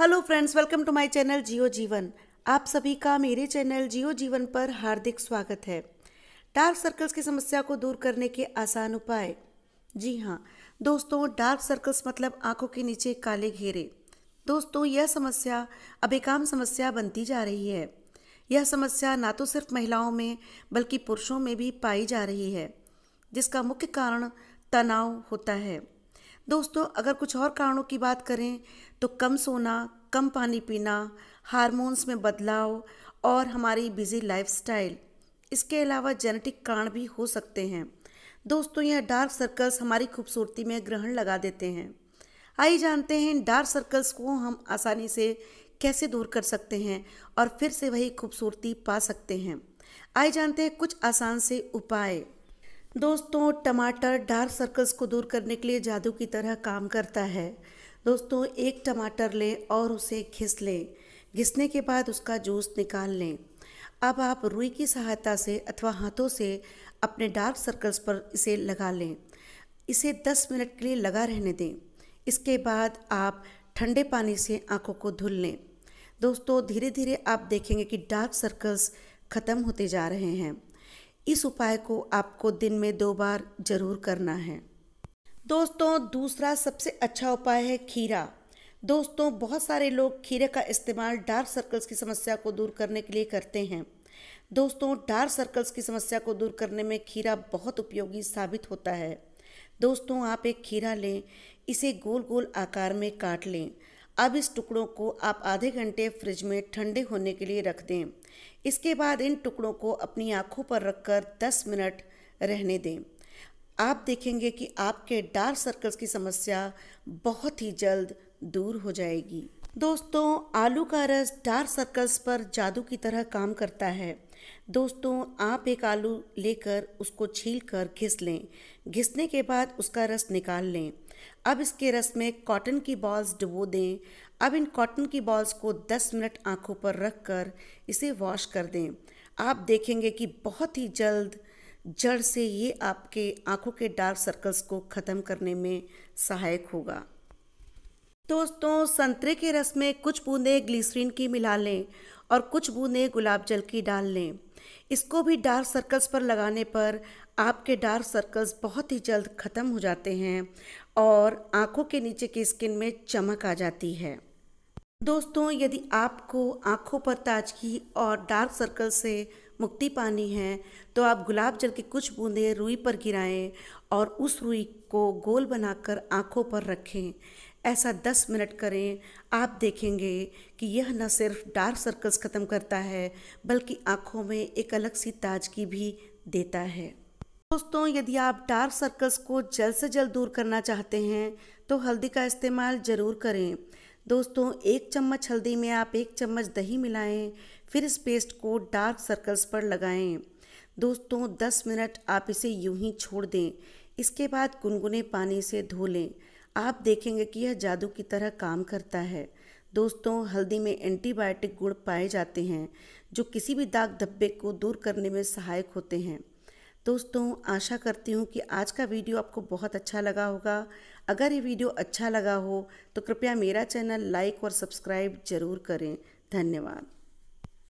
hello friends welcome to my channel Jiyo Jeevan आप सभी का मेरे चैनल जियो जीवन पर हार्दिक स्वागत है डार्क सर्कल्स की समस्या को दूर करने के आसान उपाय जी हाँ दोस्तों डार्क सर्कल्स मतलब आंखों के नीचे काले घेरे दोस्तों यह समस्या अब एक आम समस्या बनती जा रही है यह समस्या ना तो सिर्फ महिलाओं में बल्कि पुरुषों में भी पाई जा रही है जिसका मुख्य कारण तनाव होता है दोस्तों अगर कुछ और कारणों की बात करें तो कम सोना कम पानी पीना हार्मोन्स में बदलाव और हमारी बिज़ी लाइफस्टाइल इसके अलावा जेनेटिक कारण भी हो सकते हैं दोस्तों यह डार्क सर्कल्स हमारी खूबसूरती में ग्रहण लगा देते हैं आइए जानते हैं इन डार्क सर्कल्स को हम आसानी से कैसे दूर कर सकते हैं और फिर से वही खूबसूरती पा सकते हैं आइए जानते हैं कुछ आसान से उपाय दोस्तों टमाटर डार्क सर्कल्स को दूर करने के लिए जादू की तरह काम करता है दोस्तों एक टमाटर लें और उसे घिस लें घिसने के बाद उसका जूस निकाल लें अब आप रुई की सहायता से अथवा हाथों से अपने डार्क सर्कल्स पर इसे लगा लें इसे 10 मिनट के लिए लगा रहने दें इसके बाद आप ठंडे पानी से आंखों को धुल लें दोस्तों धीरे धीरे आप देखेंगे कि डार्क सर्कल्स ख़त्म होते जा रहे हैं इस उपाय को आपको दिन में दो बार जरूर करना है दोस्तों दूसरा सबसे अच्छा उपाय है खीरा दोस्तों बहुत सारे लोग खीरे का इस्तेमाल डार्क सर्कल्स की समस्या को दूर करने के लिए करते हैं दोस्तों डार्क सर्कल्स की समस्या को दूर करने में खीरा बहुत उपयोगी साबित होता है दोस्तों आप एक खीरा लें इसे गोल गोल आकार में काट लें अब इस टुकड़ों को आप आधे घंटे फ्रिज में ठंडे होने के लिए रख दें इसके बाद इन टुकड़ों को अपनी आंखों पर रखकर 10 मिनट रहने दें आप देखेंगे कि आपके डार्क सर्कल्स की समस्या बहुत ही जल्द दूर हो जाएगी दोस्तों आलू का रस डार्क सर्कल्स पर जादू की तरह काम करता है दोस्तों आप एक आलू लेकर उसको छील कर घिस लें घिसने के बाद उसका रस निकाल लें अब इसके रस में कॉटन की बॉल्स डुबो दें अब इन कॉटन की बॉल्स को 10 मिनट आंखों पर रख कर इसे वॉश कर दें आप देखेंगे कि बहुत ही जल्द जड़ से ये आपके आंखों के डार्क सर्कल्स को ख़त्म करने में सहायक होगा दोस्तों संतरे के रस में कुछ बूंदें ग्लिसरीन की मिला लें और कुछ बूंदें गुलाब जल की डाल लें इसको भी डार्क सर्कल्स पर लगाने पर आपके डार्क सर्कल्स बहुत ही जल्द ख़त्म हो जाते हैं और आँखों के नीचे की स्किन में चमक आ जाती है दोस्तों यदि आपको आँखों पर ताजगी और डार्क सर्कल से मुक्ति पानी है तो आप गुलाब जल की कुछ बूंदें रुई पर गिराएं और उस रुई को गोल बनाकर आँखों पर रखें ऐसा 10 मिनट करें आप देखेंगे कि यह न सिर्फ डार्क सर्कल्स ख़त्म करता है बल्कि आँखों में एक अलग सी ताजगी भी देता है दोस्तों यदि आप डार्क सर्कल्स को जल्द से जल्द दूर करना चाहते हैं तो हल्दी का इस्तेमाल ज़रूर करें दोस्तों एक चम्मच हल्दी में आप एक चम्मच दही मिलाएं फिर इस पेस्ट को डार्क सर्कल्स पर लगाएं दोस्तों 10 मिनट आप इसे यूं ही छोड़ दें इसके बाद गुनगुने पानी से धो लें आप देखेंगे कि यह जादू की तरह काम करता है दोस्तों हल्दी में एंटीबायोटिक गुण पाए जाते हैं जो किसी भी दाग धब्बे को दूर करने में सहायक होते हैं दोस्तों आशा करती हूँ कि आज का वीडियो आपको बहुत अच्छा लगा होगा अगर ये वीडियो अच्छा लगा हो तो कृपया मेरा चैनल लाइक और सब्सक्राइब ज़रूर करें धन्यवाद